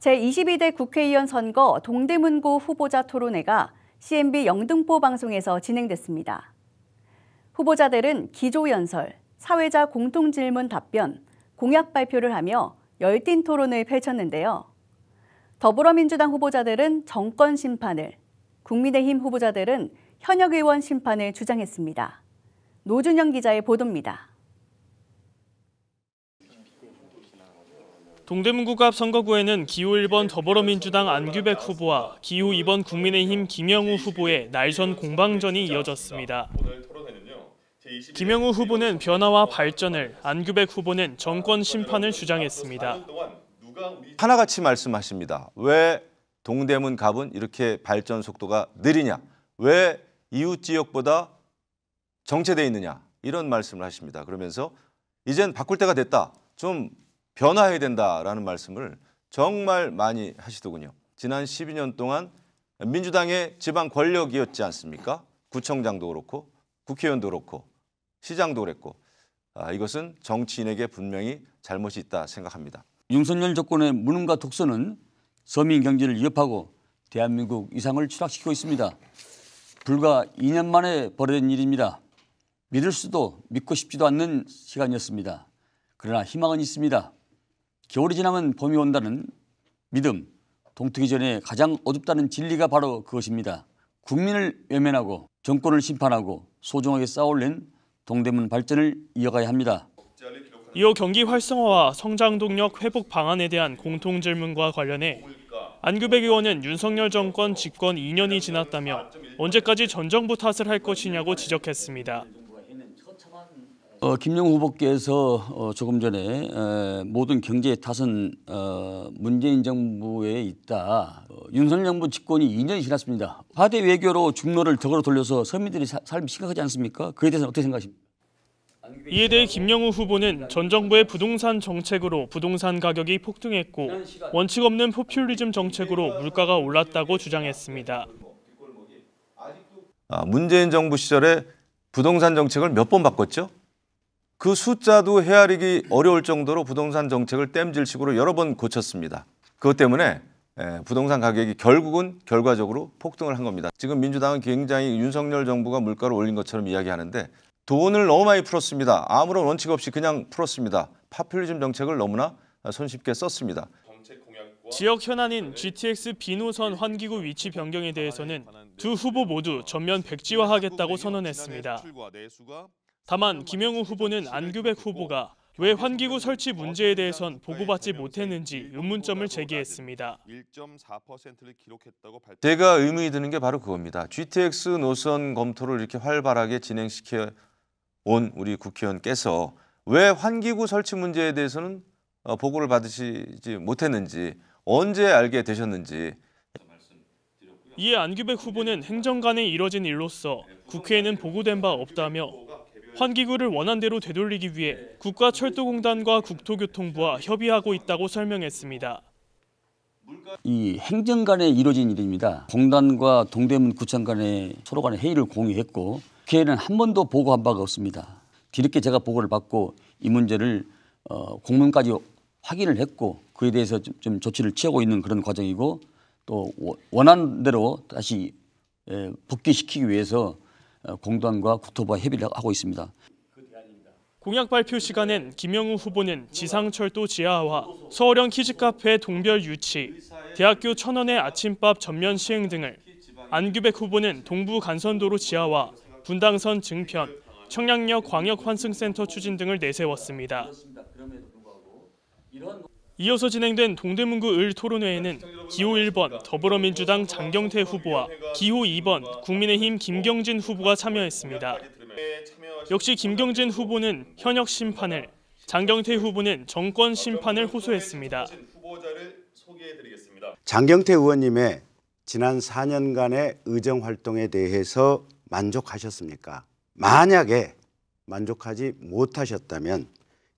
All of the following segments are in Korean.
제22대 국회의원 선거 동대문구 후보자 토론회가 CMB 영등포 방송에서 진행됐습니다. 후보자들은 기조연설, 사회자 공통질문 답변, 공약 발표를 하며 열띤 토론을 펼쳤는데요. 더불어민주당 후보자들은 정권 심판을, 국민의힘 후보자들은 현역 의원 심판을 주장했습니다. 노준영 기자의 보도입니다. 동대문구갑 선거구에는 기호 1번 더불어민주당 안규백 후보와 기호 2번 국민의힘 김영우 후보의 날선 공방전이 이어졌습니다. 김영우 후보는 변화와 발전을, 안규백 후보는 정권 심판을 주장했습니다. 하나같이 말씀하십니다. 왜 동대문 갑은 이렇게 발전 속도가 느리냐? 왜 이웃 지역보다 정체돼 있느냐? 이런 말씀을 하십니다. 그러면서 이젠 바꿀 때가 됐다. 좀 변화해야 된다라는 말씀을 정말 많이 하시더군요. 지난 12년 동안 민주당의 지방 권력이었지 않습니까? 구청장도 그렇고 국회의원도 그렇고 시장도 그랬고 아, 이것은 정치인에게 분명히 잘못이 있다 생각합니다. 윤석열 조건의 무능과 독선은 서민 경제를 위협하고 대한민국 이상을 추락시키고 있습니다. 불과 2년 만에 벌어진 일입니다. 믿을 수도 믿고 싶지도 않는 시간이었습니다. 그러나 희망은 있습니다. 겨울이 지나면 봄이 온다는 믿음, 동트기 전에 가장 어둡다는 진리가 바로 그것입니다. 국민을 외면하고 정권을 심판하고 소중하게 쌓아올린 동대문 발전을 이어가야 합니다. 이어 경기 활성화와 성장 동력 회복 방안에 대한 공통 질문과 관련해 안규백 의원은 윤석열 정권 집권 2년이 지났다며 언제까지 전 정부 탓을 할 것이냐고 지적했습니다. 어, 김영우 후보께서 어, 조금 전에 에, 모든 경제 탓은 어, 문재인 정부에 있다. 어, 윤석열 정부 집권이 2년이 지났습니다. 화대 외교로 중로를 덕으로 돌려서 서민들이 사, 삶이 심각하지 않습니까? 그에 대해서는 어떻게 생각하십니까? 이에 대해 김영우 후보는 전 정부의 부동산 정책으로 부동산 가격이 폭등했고 원칙 없는 포퓰리즘 정책으로 물가가 올랐다고 주장했습니다. 아, 문재인 정부 시절에 부동산 정책을 몇 번 바꿨죠? 그 숫자도 헤아리기 어려울 정도로 부동산 정책을 땜질식으로 여러 번 고쳤습니다. 그것 때문에 예, 부동산 가격이 결국은 결과적으로 폭등을 한 겁니다. 지금 민주당은 굉장히 윤석열 정부가 물가를 올린 것처럼 이야기하는데 돈을 너무 많이 풀었습니다. 아무런 원칙 없이 그냥 풀었습니다. 파퓰리즘 정책을 너무나 손쉽게 썼습니다. 지역 현안인 GTX 비노선 환기구 위치 변경에 대해서는 두 후보 모두 전면 백지화하겠다고 선언했습니다. 다만 김영우 후보는 안규백 후보가 왜 환기구 설치 문제에 대해선 보고받지 못했는지 의문점을 제기했습니다. 1.4%를 기록했다고 발표. 제가 의문이 드는 게 바로 그겁니다. GTX 노선 검토를 이렇게 활발하게 진행시켜 온 우리 국회의원께서 왜 환기구 설치 문제에 대해서는 어, 보고를 받으시지 못했는지 언제 알게 되셨는지 이에 안규백 후보는 행정 간에 이뤄진 일로서 국회에는 보고된 바 없다며 환기구를 원안대로 되돌리기 위해 국가철도공단과 국토교통부와 협의하고 있다고 설명했습니다. 이 행정 간에 이루어진 일입니다. 공단과 동대문 구청 간에 서로 간에 회의를 공유했고 기회는 한 번도 보고한 바가 없습니다. 뒤늦게 제가 보고를 받고 이 문제를 어, 공문까지 확인을 했고 그에 대해서 좀, 좀 조치를 취하고 있는 그런 과정이고 또 원한 대로 다시 예, 복귀시키기 위해서 어, 공단과 국토부와 협의를 하고 있습니다. 공약 발표 시간엔 김영우 후보는 지상철도 지하화, 서울형 키즈카페 동별 유치, 대학교 천원의 아침밥 전면 시행 등을, 안규백 후보는 동부 간선도로 지하화, 분당선 증편, 청량역 광역환승센터 추진 등을 내세웠습니다. 이어서 진행된 동대문구 을 토론회에는 기호 1번 더불어민주당 장경태 후보와 기호 2번 국민의힘 김경진 후보가 참여했습니다. 역시 김경진 후보는 현역 심판을, 장경태 후보는 정권 심판을 호소했습니다. 장경태 의원님의 지난 4년간의 의정 활동에 대해서 만족하셨습니까? 만약에 만족하지 못하셨다면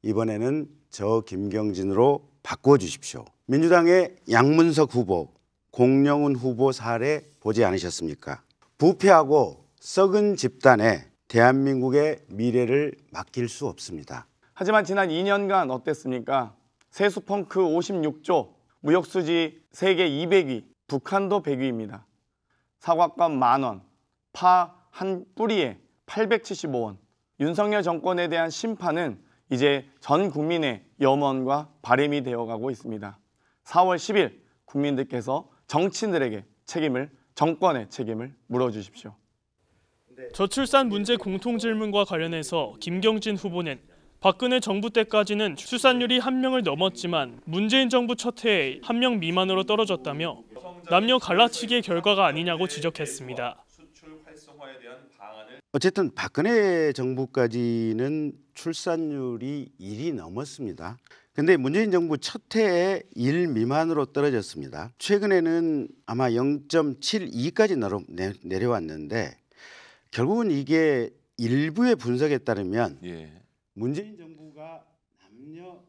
이번에는 저 김경진으로 바꾸어 주십시오. 민주당의 양문석 후보, 공영훈 후보 사례 보지 않으셨습니까? 부패하고 썩은 집단에 대한민국의 미래를 맡길 수 없습니다. 하지만 지난 2년간 어땠습니까? 세수펑크 56조, 무역수지 세계 200위, 북한도 100위입니다. 사과값 만원, 파 한 뿌리에 875원. 윤석열 정권에 대한 심판은 이제 전 국민의 염원과 바램이 되어가고 있습니다. 4월 10일 국민들께서 정치인들에게 책임을 정권의 책임을 물어주십시오. 네. 저출산 문제 공통질문과 관련해서 김경진 후보는 박근혜 정부 때까지는 출산율이 한 명을 넘었지만 문재인 정부 첫 해에 한 명 미만으로 떨어졌다며 남녀 갈라치기의 결과가 아니냐고 지적했습니다. 어쨌든 박근혜 정부까지는 출산율이 1이 넘었습니다. 근데 문재인 정부 첫 해에 1 미만으로 떨어졌습니다. 최근에는 아마 0.72까지 내려왔는데 결국은 이게 일부의 분석에 따르면 예. 문재인 정부가 남녀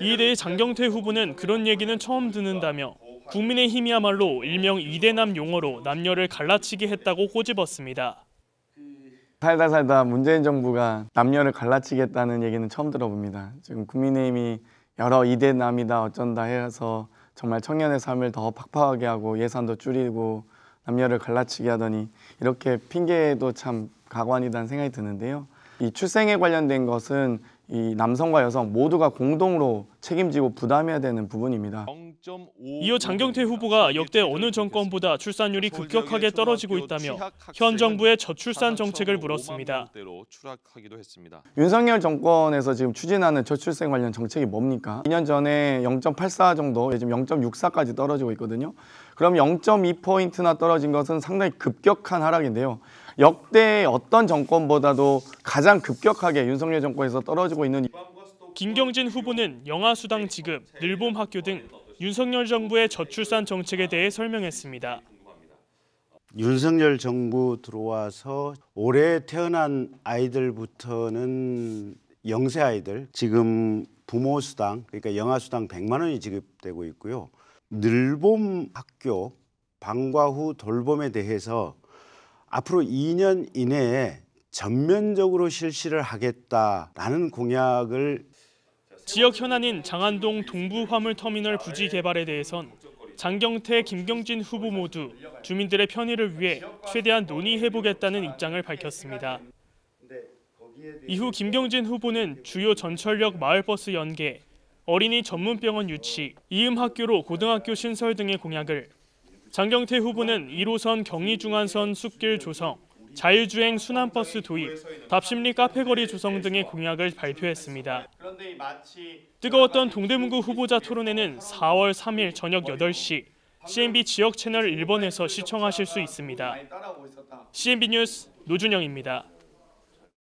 이에 대해 장경태 후보는 그런 얘기는 처음 듣는다며 국민의힘이야말로 일명 이대남 용어로 남녀를 갈라치게 했다고 꼬집었습니다. 살다 살다 문재인 정부가 남녀를 갈라치겠다는 얘기는 처음 들어봅니다. 지금 국민의힘이 여러 이대남이다 어쩐다 해서 정말 청년의 삶을 더 팍팍하게 하고 예산도 줄이고 남녀를 갈라치게 하더니 이렇게 핑계도 참 가관이다는 생각이 드는데요. 이 출생에 관련된 것은 이 남성과 여성 모두가 공동으로 책임지고 부담해야 되는 부분입니다. 이어 장경태 후보가 역대 어느 정권보다 출산율이 급격하게 떨어지고 있다며 현 정부의 저출산 정책을 물었습니다. 윤석열 정권에서 지금 추진하는 저출생 관련 정책이 뭡니까? 2년 전에 0.84 정도, 지금 0.64까지 떨어지고 있거든요. 그럼 0.2포인트나 떨어진 것은 상당히 급격한 하락인데요. 역대 어떤 정권보다도 가장 급격하게 윤석열 정권에서 떨어지고 있는 김경진 후보는 영아수당 지급, 늘봄학교 등 윤석열 정부의 저출산 정책에 대해 설명했습니다. 윤석열 정부 들어와서 올해 태어난 아이들부터는 영세 아이들 지금 부모 수당 그러니까 영아 수당 100만 원이 지급되고 있고요. 늘봄 학교 방과 후 돌봄에 대해서 앞으로 2년 이내에 전면적으로 실시를 하겠다라는 공약을 지역 현안인 장안동 동부 화물터미널 부지 개발에 대해선 장경태, 김경진 후보 모두 주민들의 편의를 위해 최대한 논의해보겠다는 입장을 밝혔습니다. 이후 김경진 후보는 주요 전철역 마을버스 연계, 어린이 전문병원 유치, 이음학교로 고등학교 신설 등의 공약을 장경태 후보는 1호선 경리중앙선 숲길 조성, 자율주행 순환버스 도입, 답심리 카페거리 조성 등의 공약을 발표했습니다. 뜨거웠던 동대문구 후보자 토론회는 4월 3일 저녁 8시 CNB 지역 채널 1번에서 시청하실 수 있습니다. CNB 뉴스 노준영입니다.